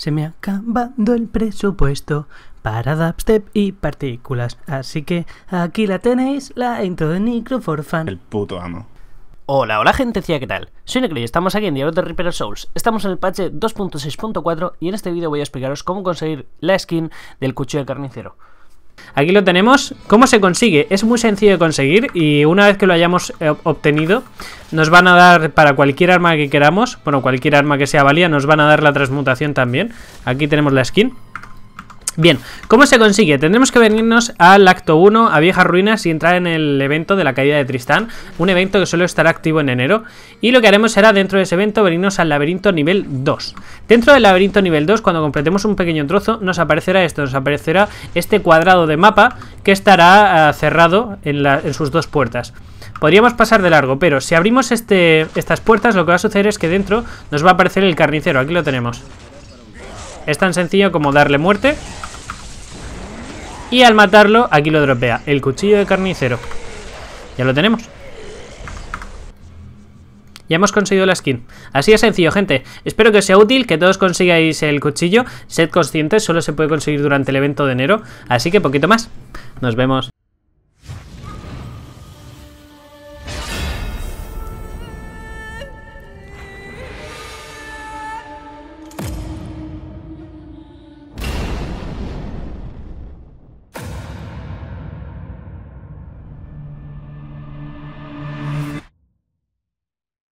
Se me ha acabado el presupuesto para dubstep y partículas. Así que aquí la tenéis, la intro de Necro El puto amo. Hola, hola gente, ¿qué tal? Soy Necro y estamos aquí en Diablo de Reaper Souls. Estamos en el patch 2.6.4 y en este vídeo voy a explicaros cómo conseguir la skin del cuchillo de carnicero. Aquí lo tenemos. ¿Cómo se consigue? Es muy sencillo de conseguir y una vez que lo hayamos eh, obtenido, nos van a dar para cualquier arma que queramos, bueno, cualquier arma que sea valía, nos van a dar la transmutación también. Aquí tenemos la skin. Bien, ¿cómo se consigue? Tendremos que venirnos al acto 1, a Viejas Ruinas y entrar en el evento de la caída de Tristán, un evento que solo estará activo en enero, y lo que haremos será dentro de ese evento venirnos al laberinto nivel 2. Dentro del laberinto nivel 2, cuando completemos un pequeño trozo, nos aparecerá esto, nos aparecerá este cuadrado de mapa que estará ah, cerrado en, sus dos puertas. Podríamos pasar de largo, pero si abrimos este, estas puertas, lo que va a suceder es que dentro nos va a aparecer el carnicero, aquí lo tenemos. Es tan sencillo como darle muerte y al matarlo, aquí lo dropea. El cuchillo de carnicero. Ya lo tenemos. Ya hemos conseguido la skin. Así de sencillo, gente. Espero que os sea útil, que todos consigáis el cuchillo. Sed conscientes, solo se puede conseguir durante el evento de enero. Así que poquito más. Nos vemos.